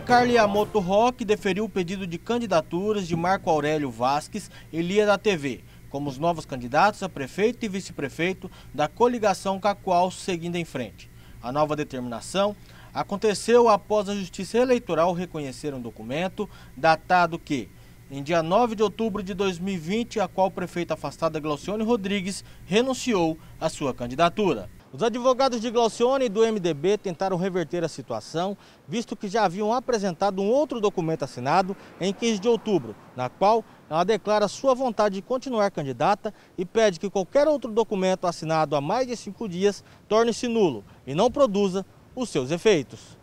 Carly Amoto Rock deferiu o pedido de candidaturas de Marco Aurélio Vasques e Lia da TV, como os novos candidatos a prefeito e vice-prefeito da coligação com a qual seguindo em frente. A nova determinação aconteceu após a Justiça Eleitoral reconhecer um documento datado que, em dia 9 de outubro de 2020, a qual o prefeito afastado Glaucione Rodrigues renunciou à sua candidatura. Os advogados de Glaucione e do MDB tentaram reverter a situação, visto que já haviam apresentado um outro documento assinado em 15 de outubro, na qual ela declara sua vontade de continuar candidata e pede que qualquer outro documento assinado há mais de cinco dias torne-se nulo e não produza os seus efeitos.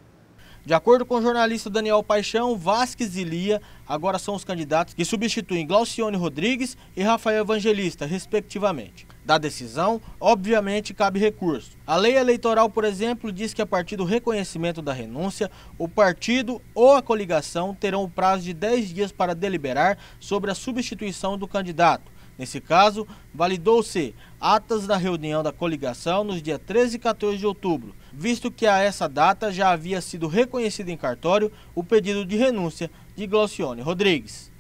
De acordo com o jornalista Daniel Paixão, Vasques e Lia agora são os candidatos que substituem Glaucione Rodrigues e Rafael Evangelista, respectivamente. Da decisão, obviamente, cabe recurso. A lei eleitoral, por exemplo, diz que a partir do reconhecimento da renúncia, o partido ou a coligação terão o prazo de 10 dias para deliberar sobre a substituição do candidato. Nesse caso, validou-se atas da reunião da coligação nos dias 13 e 14 de outubro, visto que a essa data já havia sido reconhecido em cartório o pedido de renúncia de Glaucione Rodrigues.